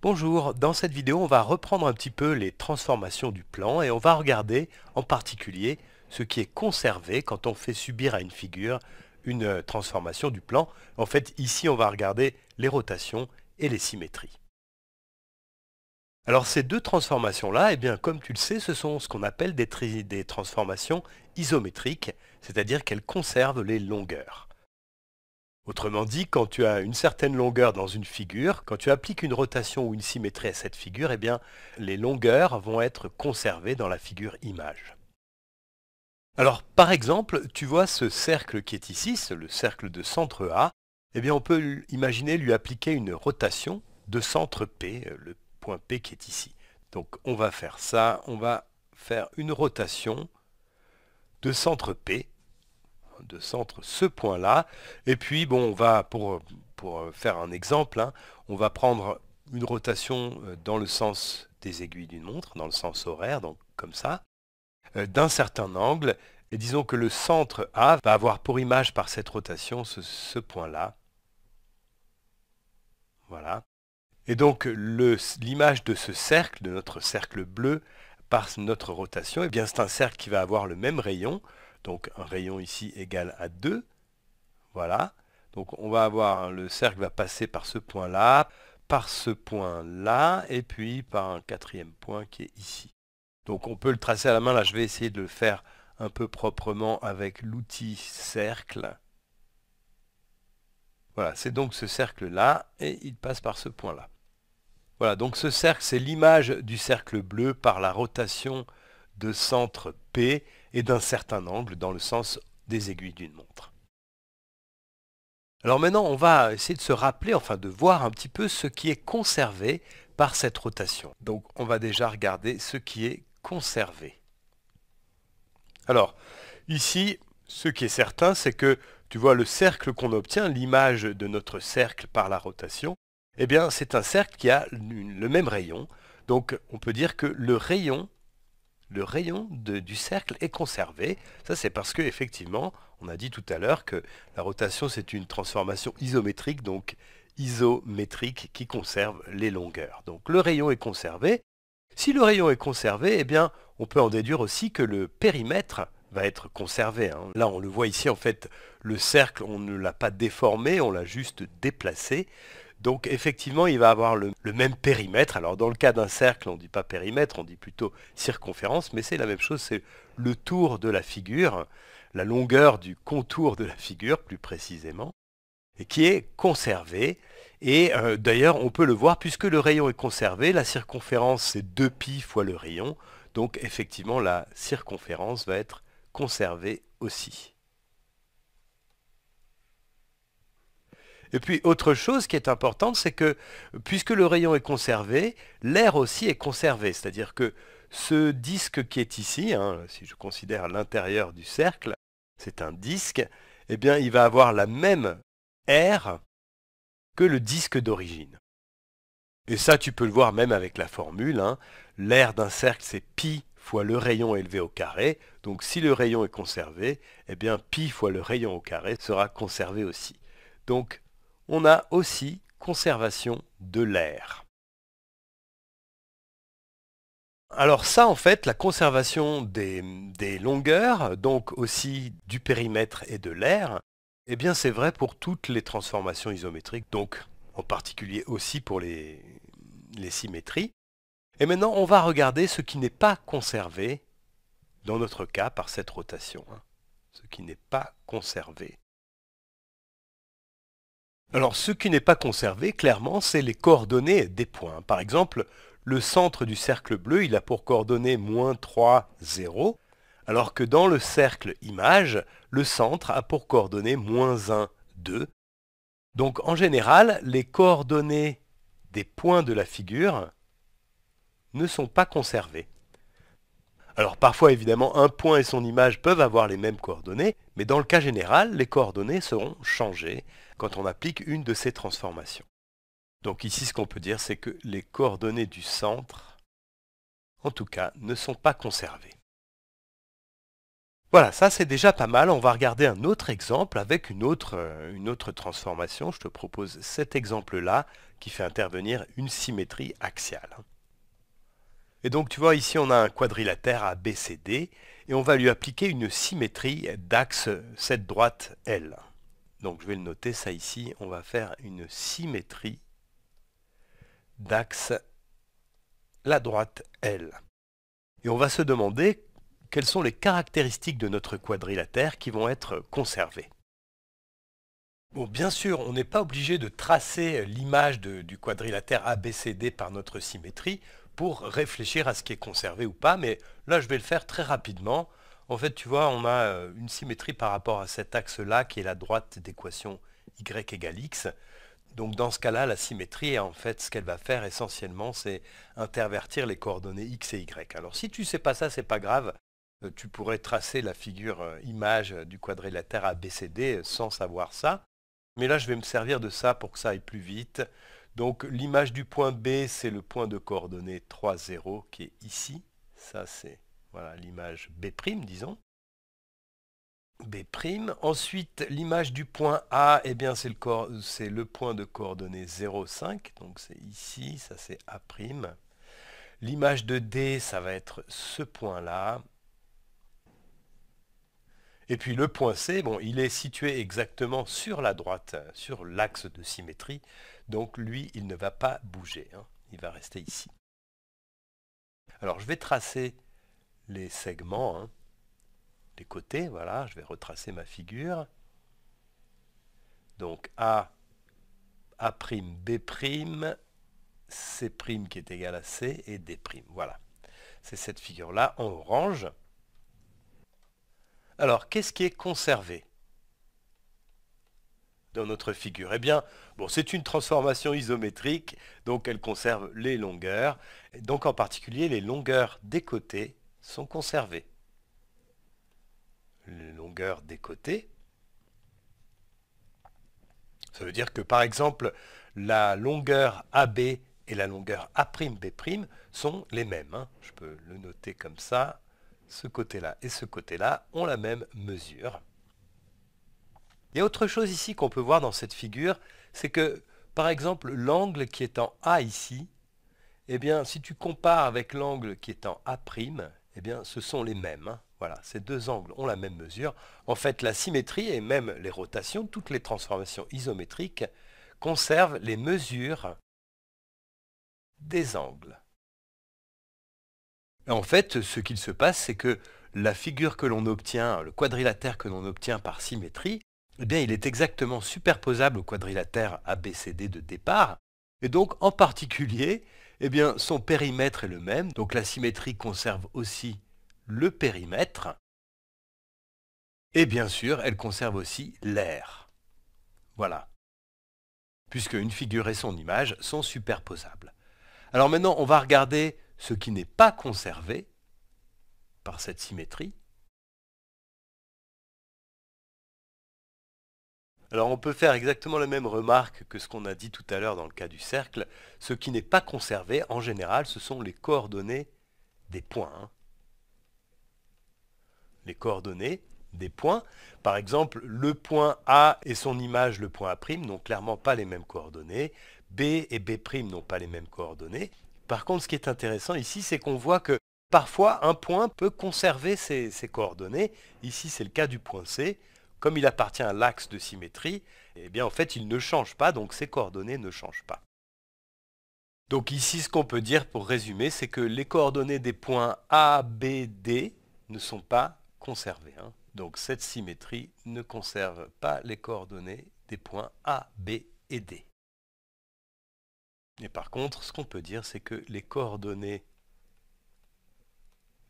Bonjour, dans cette vidéo on va reprendre un petit peu les transformations du plan et on va regarder en particulier ce qui est conservé quand on fait subir à une figure une transformation du plan. En fait ici on va regarder les rotations et les symétries. Alors ces deux transformations là, eh bien, comme tu le sais, ce sont ce qu'on appelle des, des transformations isométriques, c'est-à-dire qu'elles conservent les longueurs. Autrement dit, quand tu as une certaine longueur dans une figure, quand tu appliques une rotation ou une symétrie à cette figure, eh bien, les longueurs vont être conservées dans la figure image. Alors, par exemple, tu vois ce cercle qui est ici, c'est le cercle de centre A, eh bien, on peut imaginer lui appliquer une rotation de centre P, euh, le point P qui est ici. Donc, on va faire ça, on va faire une rotation de centre P de centre ce point-là. Et puis, bon, on va, pour, pour euh, faire un exemple, hein, on va prendre une rotation euh, dans le sens des aiguilles d'une montre, dans le sens horaire, donc comme ça, euh, d'un certain angle. Et disons que le centre A va avoir pour image par cette rotation ce, point-là. Voilà. Et donc l'image de ce cercle, de notre cercle bleu, par notre rotation, eh bien c'est un cercle qui va avoir le même rayon, donc un rayon ici égal à 2. Voilà. Donc on va avoir, hein, le cercle va passer par ce point-là, par ce point-là, et puis par un quatrième point qui est ici. Donc on peut le tracer à la main. Là, je vais essayer de le faire un peu proprement avec l'outil cercle. Voilà, c'est donc ce cercle-là, et il passe par ce point-là. Voilà, donc ce cercle, c'est l'image du cercle bleu par la rotation de centre P et d'un certain angle dans le sens des aiguilles d'une montre. Alors maintenant, on va essayer de se rappeler, enfin de voir un petit peu ce qui est conservé par cette rotation. Donc on va déjà regarder ce qui est conservé. Alors ici, ce qui est certain, c'est que tu vois le cercle qu'on obtient, l'image de notre cercle par la rotation, eh bien c'est un cercle qui a le même rayon. Donc on peut dire que le rayon le rayon du cercle est conservé. Ça, c'est parce que effectivement, on a dit tout à l'heure que la rotation, c'est une transformation isométrique, donc isométrique qui conserve les longueurs. Donc le rayon est conservé. Si le rayon est conservé, eh bien, on peut en déduire aussi que le périmètre va être conservé. Hein. Là, on le voit ici, en fait, le cercle, on ne l'a pas déformé, on l'a juste déplacé. Donc effectivement, il va avoir le, même périmètre. Alors dans le cas d'un cercle, on ne dit pas périmètre, on dit plutôt circonférence, mais c'est la même chose, c'est le tour de la figure, la longueur du contour de la figure plus précisément, qui est conservée. Et euh, d'ailleurs, on peut le voir, puisque le rayon est conservé, la circonférence c'est 2 pi fois le rayon. Donc effectivement, la circonférence va être conservée aussi. Et puis autre chose qui est importante, c'est que puisque le rayon est conservé, l'air aussi est conservé. C'est-à-dire que ce disque qui est ici, hein, si je considère l'intérieur du cercle, c'est un disque, eh bien il va avoir la même air que le disque d'origine. Et ça, tu peux le voir même avec la formule. Hein. L'air d'un cercle, c'est pi fois le rayon élevé au carré. Donc si le rayon est conservé, eh bien pi fois le rayon au carré sera conservé aussi. Donc on a aussi conservation de l'air. Alors ça, en fait, la conservation des, longueurs, donc aussi du périmètre et de l'air, eh bien c'est vrai pour toutes les transformations isométriques, donc en particulier aussi pour les, symétries. Et maintenant, on va regarder ce qui n'est pas conservé, dans notre cas, par cette rotation. Hein. ce qui n'est pas conservé. Alors ce qui n'est pas conservé, clairement, c'est les coordonnées des points. Par exemple, le centre du cercle bleu, il a pour coordonnées moins 3, 0, alors que dans le cercle image, le centre a pour coordonnées moins 1, 2. Donc en général, les coordonnées des points de la figure ne sont pas conservées. Alors parfois évidemment un point et son image peuvent avoir les mêmes coordonnées, mais dans le cas général, les coordonnées seront changées quand on applique une de ces transformations. Donc ici ce qu'on peut dire c'est que les coordonnées du centre, en tout cas, ne sont pas conservées. Voilà, ça c'est déjà pas mal. On va regarder un autre exemple avec une autre, euh, une autre transformation. Je te propose cet exemple-là qui fait intervenir une symétrie axiale. Et donc tu vois ici on a un quadrilatère ABCD et on va lui appliquer une symétrie d'axe cette droite L. Donc je vais le noter ça ici, on va faire une symétrie d'axe la droite L. Et on va se demander quelles sont les caractéristiques de notre quadrilatère qui vont être conservées. Bon, bien sûr, on n'est pas obligé de tracer l'image du quadrilatère ABCD par notre symétrie pour réfléchir à ce qui est conservé ou pas, mais là je vais le faire très rapidement. En fait, tu vois, on a euh, une symétrie par rapport à cet axe-là qui est la droite d'équation y égale x. Donc dans ce cas-là, la symétrie, en fait, ce qu'elle va faire essentiellement, c'est intervertir les coordonnées x et y. Alors si tu ne sais pas ça, c'est pas grave. Euh, tu pourrais tracer la figure euh, image du quadrilatère ABCD sans savoir ça. Mais là, je vais me servir de ça pour que ça aille plus vite. Donc l'image du point B, c'est le point de coordonnées 3, 0 qui est ici. Ça, c'est voilà l'image B', disons. B'. Ensuite, l'image du point A, eh bien c'est le, le, point de coordonnées 0, 5. Donc c'est ici, ça c'est A'. L'image de D, ça va être ce point-là. Et puis le point C, bon, il est situé exactement sur la droite, sur l'axe de symétrie, donc lui, il ne va pas bouger, hein. il va rester ici. Alors je vais tracer les segments, hein. les côtés, voilà, je vais retracer ma figure. Donc A, A', B', C' qui est égal à C et D', voilà. C'est cette figure-là en orange. Alors, qu'est-ce qui est conservé dans notre figure Eh bien, c'est une transformation isométrique, donc elle conserve les longueurs. donc, en particulier, les longueurs des côtés sont conservées. Les longueurs des côtés. Ça veut dire que, par exemple, la longueur AB et la longueur A'B' sont les mêmes. Hein. Je peux le noter comme ça ce côté-là et ce côté-là ont la même mesure. Il y a autre chose ici qu'on peut voir dans cette figure, c'est que par exemple l'angle qui est en A ici, eh bien si tu compares avec l'angle qui est en A', eh bien ce sont les mêmes. Hein. Voilà, ces deux angles ont la même mesure. En fait, la symétrie et même les rotations, toutes les transformations isométriques, conservent les mesures des angles. En fait, ce qu'il se passe, c'est que la figure que l'on obtient, le quadrilatère que l'on obtient par symétrie, eh bien, il est exactement superposable au quadrilatère ABCD de départ. Et donc, en particulier, eh bien, son périmètre est le même. Donc, la symétrie conserve aussi le périmètre. Et bien sûr, elle conserve aussi l'air. Voilà. Puisque une figure et son image sont superposables. Alors maintenant, on va regarder ce qui n'est pas conservé par cette symétrie. Alors on peut faire exactement la même remarque que ce qu'on a dit tout à l'heure dans le cas du cercle. Ce qui n'est pas conservé, en général, ce sont les coordonnées des points. Hein. Les coordonnées des points. Par exemple, le point A et son image, le point A', n'ont clairement pas les mêmes coordonnées. B et B' n'ont pas les mêmes coordonnées. Par contre, ce qui est intéressant ici, c'est qu'on voit que parfois un point peut conserver ses, coordonnées. Ici, c'est le cas du point C. Comme il appartient à l'axe de symétrie, eh bien en fait, il ne change pas, donc ses coordonnées ne changent pas. Donc ici, ce qu'on peut dire pour résumer, c'est que les coordonnées des points A, B, D ne sont pas conservées. Hein. Donc cette symétrie ne conserve pas les coordonnées des points A, B et D. Et par contre, ce qu'on peut dire, c'est que les coordonnées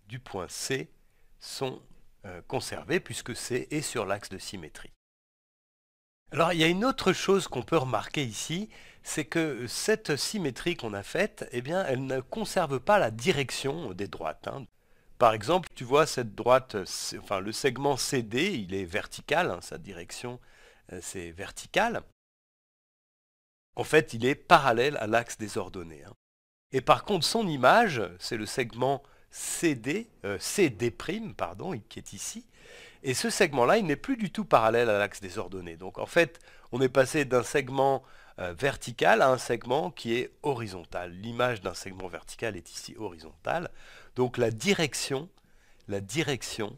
du point C sont euh, conservées puisque C est sur l'axe de symétrie. Alors il y a une autre chose qu'on peut remarquer ici, c'est que cette symétrie qu'on a faite, eh bien, elle ne conserve pas la direction des droites. Hein. Par exemple, tu vois cette droite, enfin le segment CD, il est vertical, hein, sa direction euh, c'est vertical. En fait, il est parallèle à l'axe des ordonnées. Hein. Et par contre, son image, c'est le segment CD, euh, pardon, qui est ici. Et ce segment-là, il n'est plus du tout parallèle à l'axe des ordonnées. Donc en fait, on est passé d'un segment euh, vertical à un segment qui est horizontal. L'image d'un segment vertical est ici horizontale. Donc la direction, la direction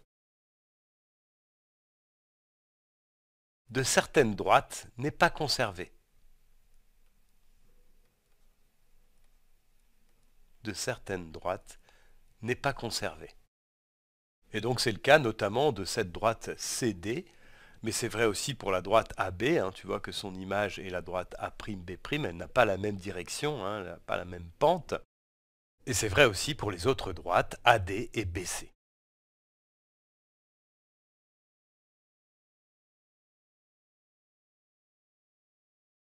de certaines droites n'est pas conservée. de certaines droites n'est pas conservée. Et donc c'est le cas notamment de cette droite CD, mais c'est vrai aussi pour la droite AB, hein, tu vois que son image est la droite A'B', elle n'a pas la même direction, hein, elle n'a pas la même pente. Et c'est vrai aussi pour les autres droites AD et BC.